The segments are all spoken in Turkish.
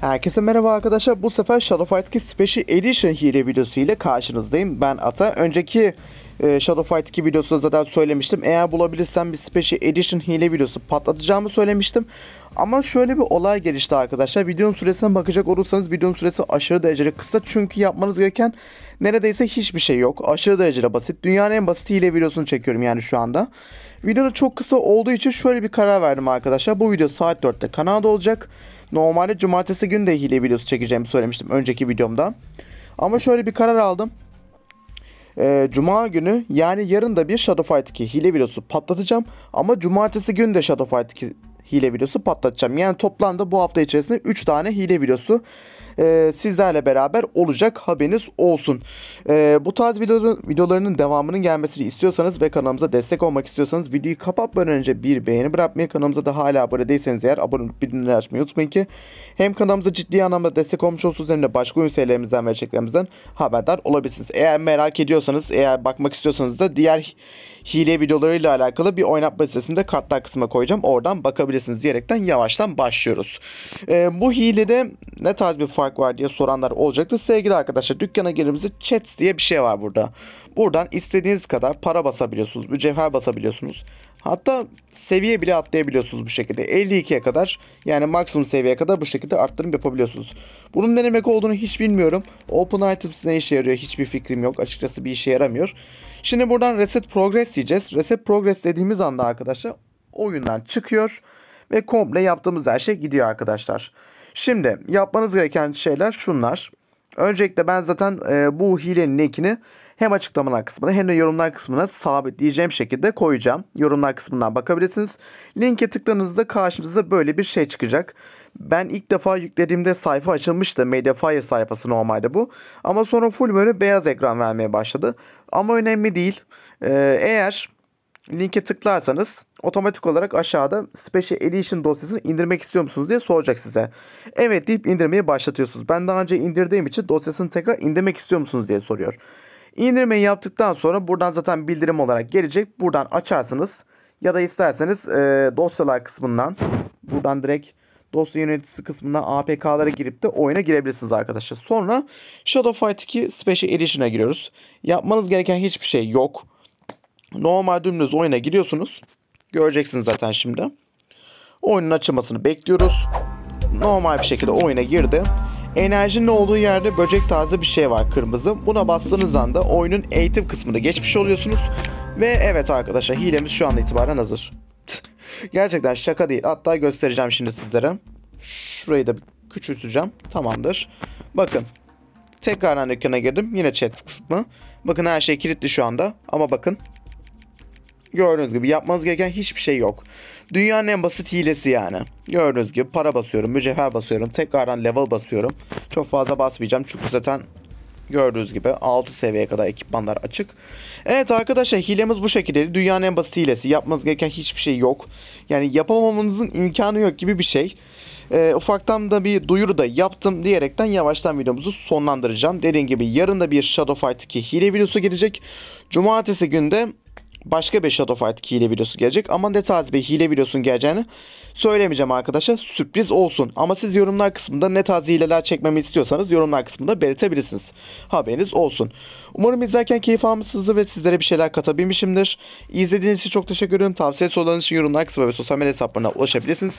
Herkese merhaba arkadaşlar. Bu sefer Shadowfight'ki Special Edition hile videosu ile karşınızdayım. Ben Ata. Önceki e, Shadow Fight 2 videosunda zaten söylemiştim. Eğer bulabilirsem bir Special Edition hile videosu patlatacağımı söylemiştim. Ama şöyle bir olay gelişti arkadaşlar. Videonun süresine bakacak olursanız videonun süresi aşırı derecede kısa. Çünkü yapmanız gereken neredeyse hiçbir şey yok. Aşırı derecede basit. Dünyanın en basit hile videosunu çekiyorum yani şu anda. Videoda çok kısa olduğu için şöyle bir karar verdim arkadaşlar. Bu video saat 4'te kanalda olacak. Normalde cumartesi günü de hile videosu çekeceğimi söylemiştim önceki videomda. Ama şöyle bir karar aldım e, Cuma günü yani yarın da bir Shadow Fight 2 hile videosu patlatacağım. Ama Cumartesi günü de Shadow Fight 2 hile videosu patlatacağım. Yani toplamda bu hafta içerisinde 3 tane hile videosu e, sizlerle beraber olacak haberiniz olsun. E, bu tarz videoların, videolarının devamının gelmesini istiyorsanız ve kanalımıza destek olmak istiyorsanız videoyu kapatmadan önce bir beğeni bırakmayı kanalımıza daha hala abone değilseniz eğer abone olup bildirimleri açmayı unutmayın ki hem kanalımıza ciddi anlamda destek olmuş olsunuz hem de başka oyun serilerimizden ve çeklerimizden haberdar olabilirsiniz. Eğer merak ediyorsanız eğer bakmak istiyorsanız da diğer hile videolarıyla alakalı bir oynatma listesinde kartlar kısmına koyacağım. Oradan bakabilirsiniz diyerekten yavaştan başlıyoruz. E, bu hilede ne tarz bir fark var diye soranlar olacaktı. Sevgili arkadaşlar dükkana gelince chats diye bir şey var burada. Buradan istediğiniz kadar para basabiliyorsunuz. Mücevher basabiliyorsunuz. Hatta seviye bile atlayabiliyorsunuz bu şekilde. 52'ye kadar yani maksimum seviyeye kadar bu şekilde arttırım yapabiliyorsunuz. Bunun ne demek olduğunu hiç bilmiyorum. Open items ne işe yarıyor hiçbir fikrim yok. Açıkçası bir işe yaramıyor. Şimdi buradan reset progress diyeceğiz. Reset progress dediğimiz anda arkadaşlar oyundan çıkıyor ve komple yaptığımız her şey gidiyor arkadaşlar. Şimdi yapmanız gereken şeyler şunlar. Öncelikle ben zaten e, bu hilenin linkini hem açıklamalar kısmına hem de yorumlar kısmına sabitleyeceğim şekilde koyacağım. Yorumlar kısmından bakabilirsiniz. Linke tıkladığınızda karşınıza böyle bir şey çıkacak. Ben ilk defa yüklediğimde sayfa açılmıştı. Mediafire sayfası normalde bu. Ama sonra full böyle beyaz ekran vermeye başladı. Ama önemli değil. Ee, eğer linke tıklarsanız otomatik olarak aşağıda Special Edition dosyasını indirmek istiyor musunuz diye soracak size. Evet deyip indirmeye başlatıyorsunuz. Ben daha önce indirdiğim için dosyasını tekrar indirmek istiyor musunuz diye soruyor. İndirmeyi yaptıktan sonra buradan zaten bildirim olarak gelecek. Buradan açarsınız ya da isterseniz e, dosyalar kısmından buradan direkt dosya yöneticisi kısmına APK'lara girip de oyuna girebilirsiniz arkadaşlar. Sonra Shadow Fight 2 Special Edition'a giriyoruz. Yapmanız gereken hiçbir şey yok. Normal dümdüz oyuna giriyorsunuz. Göreceksiniz zaten şimdi. Oyunun açılmasını bekliyoruz. Normal bir şekilde oyuna girdi. Enerjinin olduğu yerde böcek tarzı bir şey var kırmızı. Buna bastığınız anda oyunun eğitim kısmını geçmiş oluyorsunuz. Ve evet arkadaşlar hilemiz şu an itibaren hazır. Gerçekten şaka değil. Hatta göstereceğim şimdi sizlere. Şurayı da küçülteceğim. Tamamdır. Bakın. Tekrardan dükkana girdim. Yine chat kısmı. Bakın her şey kilitli şu anda. Ama bakın Gördüğünüz gibi yapmanız gereken hiçbir şey yok. Dünyanın en basit hilesi yani. Gördüğünüz gibi para basıyorum, mücevher basıyorum, tekrardan level basıyorum. Çok fazla basmayacağım çünkü zaten gördüğünüz gibi 6 seviyeye kadar ekipmanlar açık. Evet arkadaşlar hilemiz bu şekilde. Dünyanın en basit hilesi. Yapmanız gereken hiçbir şey yok. Yani yapamamanızın imkanı yok gibi bir şey. E, ufaktan da bir duyuru da yaptım diyerekten yavaştan videomuzu sonlandıracağım. Dediğim gibi yarın da bir Shadow Fight Fight'taki hile videosu gelecek. Cumartesi günde başka bir Shadow Fight hile videosu gelecek. Ama ne tarz bir hile videosunun geleceğini söylemeyeceğim arkadaşlar. Sürpriz olsun. Ama siz yorumlar kısmında ne tarz hileler çekmemi istiyorsanız yorumlar kısmında belirtebilirsiniz. Haberiniz olsun. Umarım izlerken keyif almışsınızdır ve sizlere bir şeyler katabilmişimdir. İzlediğiniz için çok teşekkür ederim. Tavsiye sorularınız için yorumlar kısmı ve sosyal medya hesaplarına ulaşabilirsiniz.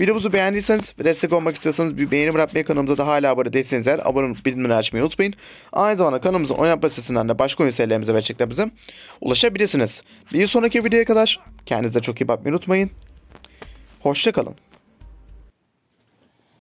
Videomuzu beğendiyseniz ve destek olmak istiyorsanız bir beğeni bırakmayı kanalımıza da hala abone değilseniz eğer abone olup bildirimleri açmayı unutmayın. Aynı zamanda kanalımızın oynatma sitesinden de başka oyun serilerimize ve içeriklerimize ulaşabilirsiniz. Bir sonraki videoya kadar kendinize çok iyi bakmayı unutmayın. Hoşçakalın.